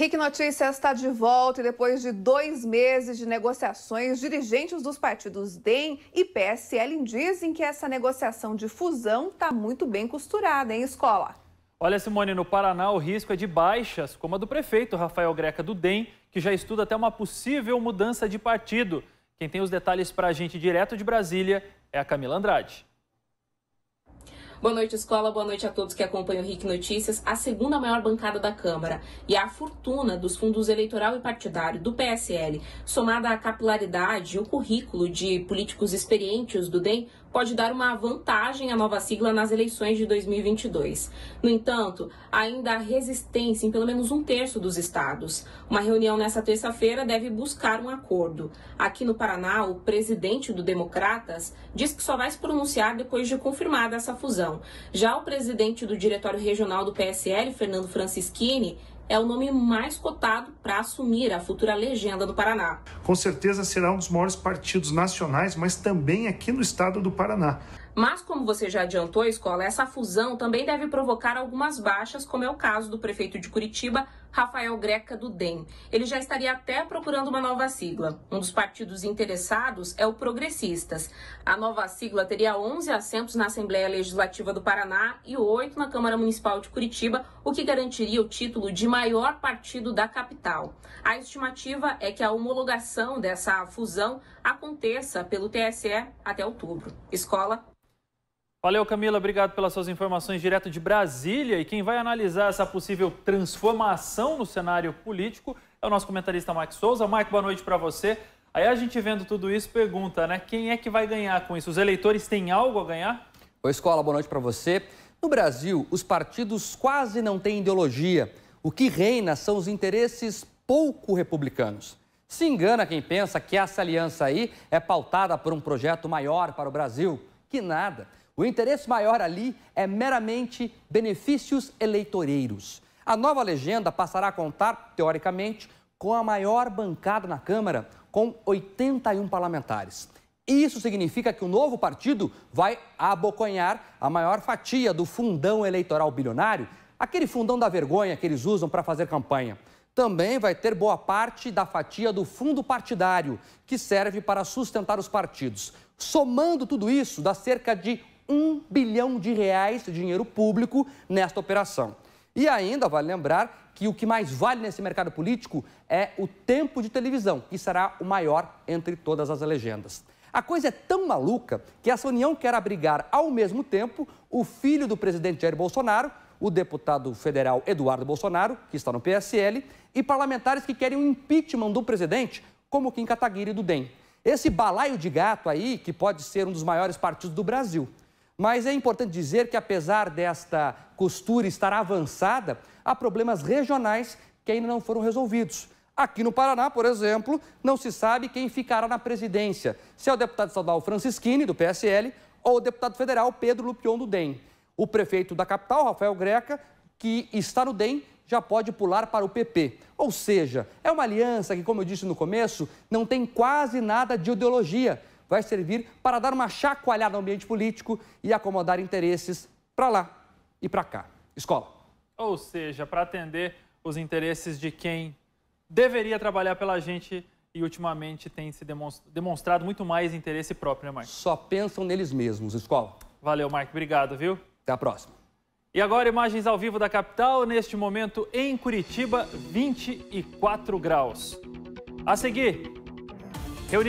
Rick Notícias está de volta e depois de dois meses de negociações, dirigentes dos partidos DEM e PSL dizem que essa negociação de fusão está muito bem costurada, hein, escola? Olha, Simone, no Paraná o risco é de baixas, como a do prefeito Rafael Greca do DEM, que já estuda até uma possível mudança de partido. Quem tem os detalhes para a gente direto de Brasília é a Camila Andrade. Boa noite, escola. Boa noite a todos que acompanham o RIC Notícias. A segunda maior bancada da Câmara e a fortuna dos fundos eleitoral e partidário do PSL, somada à capilaridade e o currículo de políticos experientes do DEM, pode dar uma vantagem à nova sigla nas eleições de 2022. No entanto, ainda há resistência em pelo menos um terço dos estados. Uma reunião nesta terça-feira deve buscar um acordo. Aqui no Paraná, o presidente do Democratas diz que só vai se pronunciar depois de confirmada essa fusão. Já o presidente do Diretório Regional do PSL, Fernando Francischini, é o nome mais cotado para assumir a futura legenda do Paraná. Com certeza será um dos maiores partidos nacionais, mas também aqui no estado do Paraná. Mas, como você já adiantou, escola, essa fusão também deve provocar algumas baixas, como é o caso do prefeito de Curitiba, Rafael Greca do DEM. Ele já estaria até procurando uma nova sigla. Um dos partidos interessados é o Progressistas. A nova sigla teria 11 assentos na Assembleia Legislativa do Paraná e 8 na Câmara Municipal de Curitiba, o que garantiria o título de maior partido da capital. A estimativa é que a homologação dessa fusão aconteça pelo TSE até outubro. Escola Valeu, Camila. Obrigado pelas suas informações direto de Brasília. E quem vai analisar essa possível transformação no cenário político é o nosso comentarista Mike Souza. Mike, boa noite para você. Aí a gente vendo tudo isso pergunta, né? Quem é que vai ganhar com isso? Os eleitores têm algo a ganhar? Oi, Escola, boa noite para você. No Brasil, os partidos quase não têm ideologia. O que reina são os interesses pouco republicanos. Se engana quem pensa que essa aliança aí é pautada por um projeto maior para o Brasil. Que nada. O interesse maior ali é meramente benefícios eleitoreiros. A nova legenda passará a contar, teoricamente, com a maior bancada na Câmara, com 81 parlamentares. Isso significa que o novo partido vai abocanhar a maior fatia do fundão eleitoral bilionário, aquele fundão da vergonha que eles usam para fazer campanha. Também vai ter boa parte da fatia do fundo partidário, que serve para sustentar os partidos. Somando tudo isso, dá cerca de um bilhão de reais de dinheiro público nesta operação. E ainda vale lembrar que o que mais vale nesse mercado político é o tempo de televisão, que será o maior entre todas as legendas. A coisa é tão maluca que essa união quer abrigar ao mesmo tempo o filho do presidente Jair Bolsonaro, o deputado federal Eduardo Bolsonaro, que está no PSL, e parlamentares que querem o um impeachment do presidente, como Kim Kataguiri do DEM. Esse balaio de gato aí, que pode ser um dos maiores partidos do Brasil. Mas é importante dizer que, apesar desta costura estar avançada, há problemas regionais que ainda não foram resolvidos. Aqui no Paraná, por exemplo, não se sabe quem ficará na presidência: se é o deputado estadual Francisquini, do PSL, ou o deputado federal Pedro Lupion, do DEM. O prefeito da capital, Rafael Greca, que está no DEM, já pode pular para o PP. Ou seja, é uma aliança que, como eu disse no começo, não tem quase nada de ideologia, vai servir para dar uma chacoalhada no ambiente político e acomodar interesses para lá e para cá. Escola. Ou seja, para atender os interesses de quem deveria trabalhar pela gente e ultimamente tem se demonstrado muito mais interesse próprio, né, Marcos? Só pensam neles mesmos, escola. Valeu, Marcos. Obrigado, viu? Até a próxima. E agora, imagens ao vivo da capital, neste momento em Curitiba, 24 graus. A seguir, reunião.